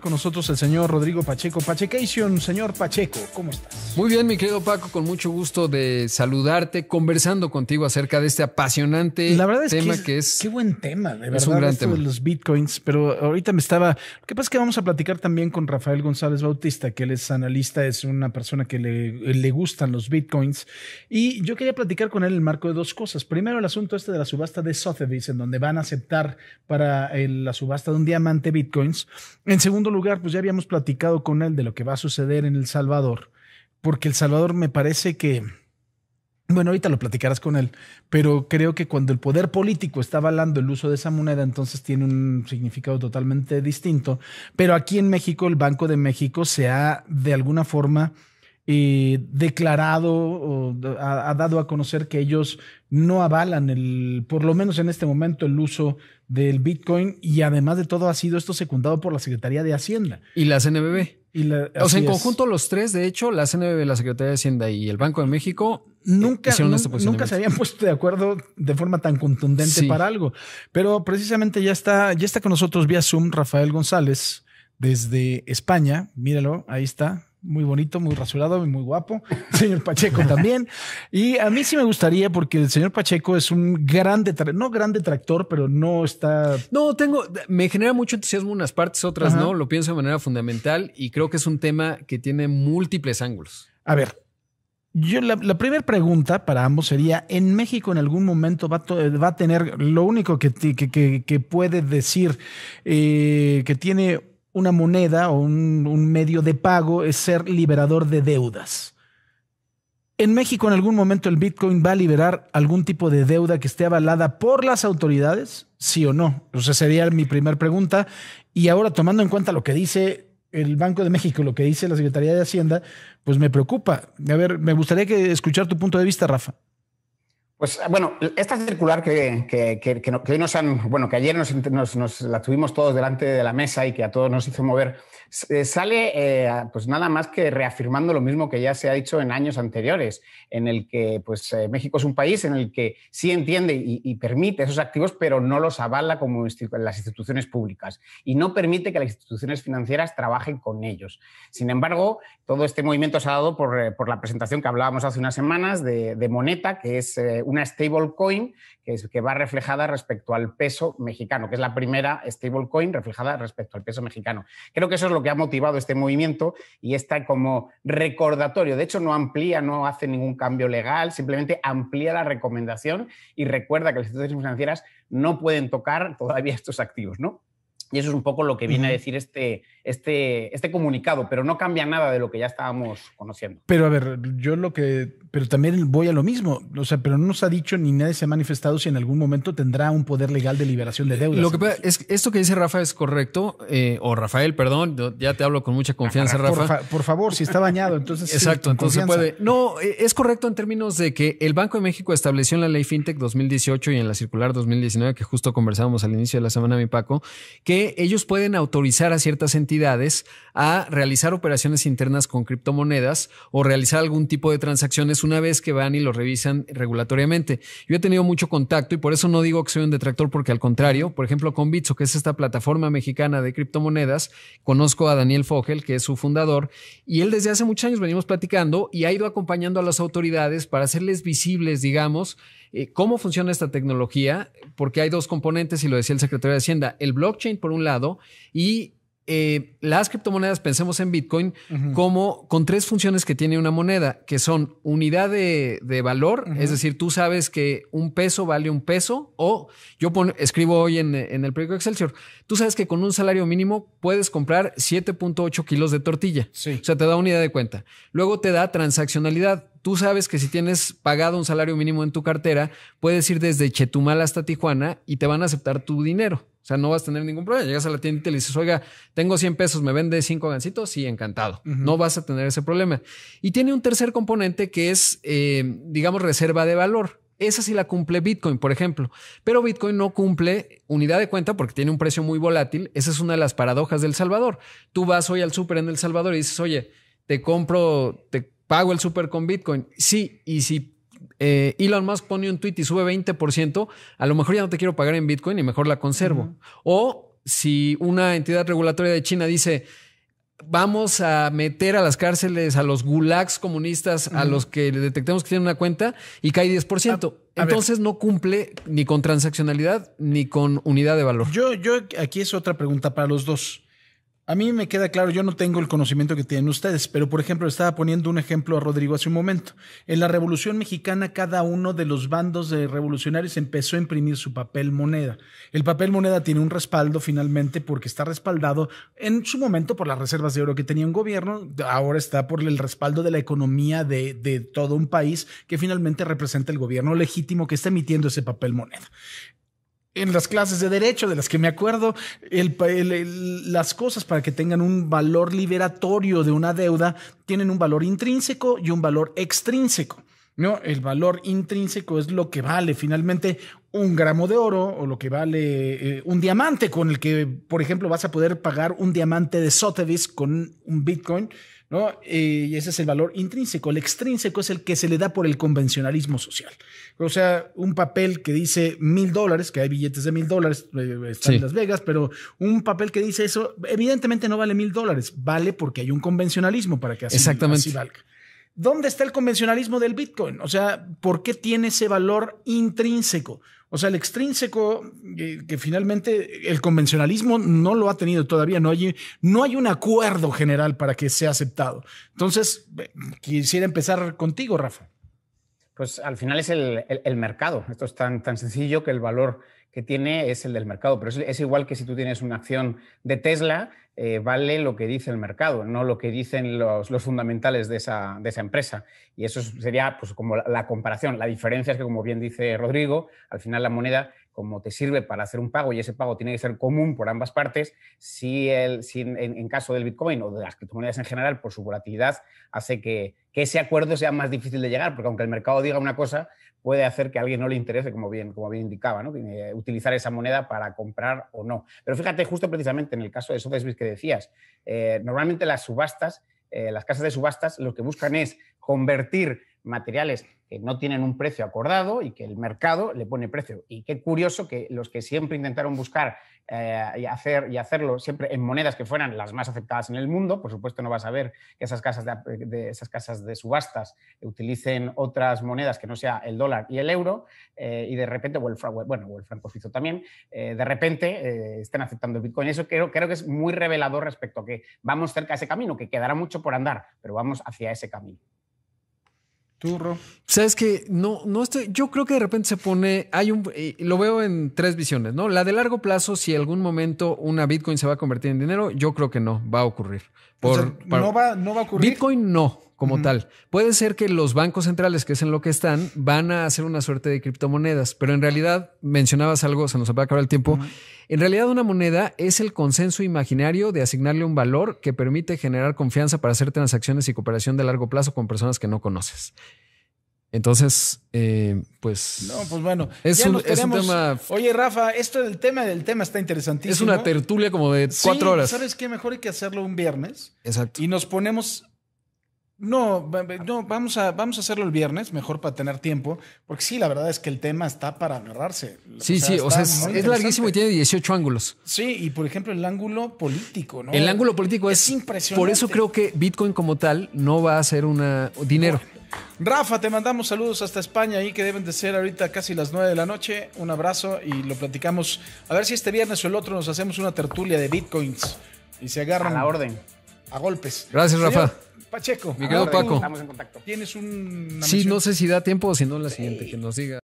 con nosotros el señor Rodrigo Pacheco. Pachecation, señor Pacheco, ¿cómo estás? Muy bien, mi querido Paco, con mucho gusto de saludarte, conversando contigo acerca de este apasionante tema que, es, Qué buen tema, de verdad. Es de los bitcoins, pero ahorita me estaba. Lo que pasa es que vamos a platicar también con Rafael González Bautista, que él es analista, es una persona que le, le gustan los bitcoins. Y yo quería platicar con él en el marco de dos cosas. Primero, el asunto este de la subasta de Sotheby's, en donde van a aceptar para la subasta de un diamante bitcoins. En segundo, lugar, pues ya habíamos platicado con él de lo que va a suceder en El Salvador, porque El Salvador me parece que, bueno, ahorita lo platicarás con él, pero creo que cuando el poder político está avalando el uso de esa moneda, entonces tiene un significado totalmente distinto. Pero aquí en México, el Banco de México se ha, de alguna forma, declarado o ha, dado a conocer que ellos no avalan el, por lo menos en este momento, el uso del Bitcoin y además de todo ha sido esto secundado por la Secretaría de Hacienda. Y la CNBB. o sea, en conjunto los tres, de hecho, la CNBB, la Secretaría de Hacienda y el Banco de México eh, nunca, este nunca se habían puesto de acuerdo de forma tan contundente para algo. Pero precisamente ya está, ya está con nosotros vía Zoom Rafael González desde España. Míralo, ahí está muy bonito, muy rasurado y muy guapo. señor Pacheco también. Y a mí sí me gustaría porque el señor Pacheco es un gran detractor, no gran detractor, pero no está... No, tengo, me genera mucho entusiasmo unas partes, otras no. Lo pienso de manera fundamental y creo que es un tema que tiene múltiples ángulos. A ver, yo la, primera pregunta para ambos sería, ¿en México en algún momento va, va a tener lo único que, que, puede decir eh, que tiene una moneda o un, medio de pago es ser liberador de deudas. En México en algún momento el Bitcoin va a liberar algún tipo de deuda que esté avalada por las autoridades, sí o no. O sea, sería mi primera pregunta. Y ahora tomando en cuenta lo que dice el Banco de México, lo que dice la Secretaría de Hacienda, pues me preocupa. A ver, me gustaría escuchar tu punto de vista, Rafa. Pues eh, bueno, esta circular que, que, nos han, bueno, que ayer nos, la tuvimos todos delante de la mesa y que a todos nos hizo mover, eh, sale eh, pues nada más que reafirmando lo mismo que ya se ha dicho en años anteriores, en el que pues México es un país en el que sí entiende y, permite esos activos, pero no los avala como las instituciones públicas y no permite que las instituciones financieras trabajen con ellos. Sin embargo, todo este movimiento se ha dado por, la presentación que hablábamos hace unas semanas de Moneta, que es una stablecoin que, es, que va reflejada respecto al peso mexicano, que es la primera stablecoin reflejada respecto al peso mexicano. Creo que eso es lo que ha motivado este movimiento y está como recordatorio. De hecho, no amplía, no hace ningún cambio legal, simplemente amplía la recomendación y recuerda que las instituciones financieras no pueden tocar todavía estos activos, ¿no? Y eso es un poco lo que viene a decir este, este, este comunicado, pero no cambia nada de lo que ya estábamos conociendo. Pero a ver, yo lo que pero también voy a lo mismo. O sea, pero no nos ha dicho ni nadie se ha manifestado si en algún momento tendrá un poder legal de liberación de deudas. Lo que es esto que dice Rafa es correcto, eh, o Rafael, perdón, ya te hablo con mucha confianza, Rafa. Por, favor, si está bañado, entonces. Exacto, entonces puede. No, e-, es correcto en términos de que el Banco de México estableció en la ley FinTech 2018 y en la circular 2019, que justo conversábamos al inicio de la semana, mi Paco, que ellos pueden autorizar a ciertas entidades a realizar operaciones internas con criptomonedas o realizar algún tipo de transacciones una vez que van y lo revisan regulatoriamente. Yo he tenido mucho contacto y por eso no digo que soy un detractor, porque al contrario, por ejemplo, con Bitso, que es esta plataforma mexicana de criptomonedas, conozco a Daniel Fogel, que es su fundador, y él desde hace muchos años venimos platicando y ha ido acompañando a las autoridades para hacerles visibles, digamos, eh, cómo funciona esta tecnología, porque hay dos componentes, y lo decía el secretario de Hacienda, el blockchain por un lado y eh, las criptomonedas, pensemos en Bitcoin, como con tres funciones que tiene una moneda, que son unidad de, valor, es decir, tú sabes que un peso vale un peso, o yo escribo hoy en, el periódico Excelsior, tú sabes que con un salario mínimo puedes comprar 7.8 kilos de tortilla. O sea, te da unidad de cuenta. Luego te da transaccionalidad tú sabes que si tienes pagado un salario mínimo en tu cartera, puedes ir desde Chetumal hasta Tijuana y te van a aceptar tu dinero. O sea, no vas a tener ningún problema. Llegas a la tienda y te dices, oiga, tengo 100 pesos, ¿me vende 5 gancitos? Sí, encantado. No vas a tener ese problema. Y tiene un tercer componente que es, eh, digamos, reserva de valor. Esa sí la cumple Bitcoin, por ejemplo. Pero Bitcoin no cumple unidad de cuenta porque tiene un precio muy volátil. Esa es una de las paradojas del Salvador. Tú vas hoy al súper en El Salvador y dices, oye, te compro, te pago el super con Bitcoin. Sí, y si eh, Elon Musk pone un tweet y sube 20%, a lo mejor ya no te quiero pagar en Bitcoin y mejor la conservo. O si una entidad regulatoria de China dice, vamos a meter a las cárceles a los gulags comunistas, a los que detectemos que tienen una cuenta y cae 10%. Ah, Entonces no cumple ni con transaccionalidad ni con unidad de valor. Yo, yo, aquí es otra pregunta para los dos. A mí me queda claro, yo no tengo el conocimiento que tienen ustedes, pero por ejemplo, estaba poniendo un ejemplo a Rodrigo hace un momento. En la Revolución Mexicana, cada uno de los bandos de revolucionarios empezó a imprimir su papel moneda. El papel moneda tiene un respaldo finalmente porque está respaldado en su momento por las reservas de oro que tenía un gobierno, ahora está por el respaldo de la economía de, de todo un país que finalmente representa el gobierno legítimo que está emitiendo ese papel moneda en las clases de derecho de las que me acuerdo, las cosas para que tengan un valor liberatorio de una deuda tienen un valor intrínseco y un valor extrínseco. ¿no? El valor intrínseco es lo que vale finalmente un gramo de oro o lo que vale eh, un diamante con el que, por ejemplo, vas a poder pagar un diamante de Sotheby's con un Bitcoin ¿no? Eh, y ese es el valor intrínseco. El extrínseco es el que se le da por el convencionalismo social. O sea, un papel que dice mil dólares, que hay billetes de mil dólares, eh, está en Las Vegas, pero un papel que dice eso, evidentemente no vale mil dólares, vale porque hay un convencionalismo para que Exactamente. Así valga. ¿dónde está el convencionalismo del Bitcoin? O sea, ¿por qué tiene ese valor intrínseco? O sea, el extrínseco, eh, que finalmente el convencionalismo no lo ha tenido todavía, no hay, no hay un acuerdo general para que sea aceptado. Entonces, eh, quisiera empezar contigo, Rafa. Pues al final es el, mercado. Esto es tan, tan sencillo que el valor que tiene es el del mercado. Pero es, igual que si tú tienes una acción de Tesla, eh, vale lo que dice el mercado, no lo que dicen los, fundamentales de esa, de esa, empresa. Y eso sería pues, como la, comparación. La diferencia es que, como bien dice Rodrigo, al final la moneda como te sirve para hacer un pago y ese pago tiene que ser común por ambas partes, si, el, en, caso del Bitcoin o de las criptomonedas en general, por su volatilidad, hace que, ese acuerdo sea más difícil de llegar, porque aunque el mercado diga una cosa, puede hacer que a alguien no le interese, como bien, como bien indicaba, eh, utilizar esa moneda para comprar o no. Pero fíjate, justo precisamente en el caso de Sotheby's que decías, eh, normalmente las subastas eh, las casas de subastas lo que buscan es convertir materiales que no tienen un precio acordado y que el mercado le pone precio. Y qué curioso que los que siempre intentaron buscar eh, y, hacer, y hacerlo siempre en monedas que fueran las más aceptadas en el mundo. Por supuesto, no vas a ver que esas casas de, esas casas de subastas utilicen otras monedas que no sea el dólar y el euro, eh, y de repente, o el, bueno, o el franco también, eh, de repente estén aceptando el Bitcoin. Eso creo, creo que es muy revelador respecto a que vamos cerca de ese camino, que quedará mucho por andar, pero vamos hacia ese camino. O Sabes que no, no estoy. Yo creo que de repente se pone. Hay un. Eh, lo veo en tres visiones, ¿no? La de largo plazo, si algún momento una Bitcoin se va a convertir en dinero, yo creo que no, va a ocurrir no, va, a ocurrir. Bitcoin no, como tal. Puede ser que los bancos centrales, que es en lo que están, van a hacer una suerte de criptomonedas, pero en realidad, mencionabas algo, se nos va a acabar el tiempo, en realidad una moneda es el consenso imaginario de asignarle un valor que permite generar confianza para hacer transacciones y cooperación de largo plazo con personas que no conoces. Entonces, eh, pues. No, pues bueno. Es, un, tema. Oye, Rafa, esto del tema del tema está interesantísimo. Es una tertulia como de cuatro horas. ¿Sabes qué? Mejor hay que hacerlo un viernes. Exacto. Y nos ponemos. No, no, vamos a, vamos a hacerlo el viernes, mejor para tener tiempo, porque sí, la verdad es que el tema está para agarrarse. Sí, sí, o sea, es, larguísimo y tiene 18 ángulos. Sí, y por ejemplo, el ángulo político, ¿no? El ángulo político es, es impresionante. Por eso creo que Bitcoin como tal no va a ser una dinero. Rafa, te mandamos saludos hasta España ahí que deben de ser ahorita casi las 9 de la noche. Un abrazo y lo platicamos. A ver si este viernes o el otro nos hacemos una tertulia de bitcoins y se agarran. A la orden. A golpes. Gracias, Rafa. Pacheco. Estamos en contacto. Tienes un. Sí, no sé si da tiempo o si no la siguiente que nos diga.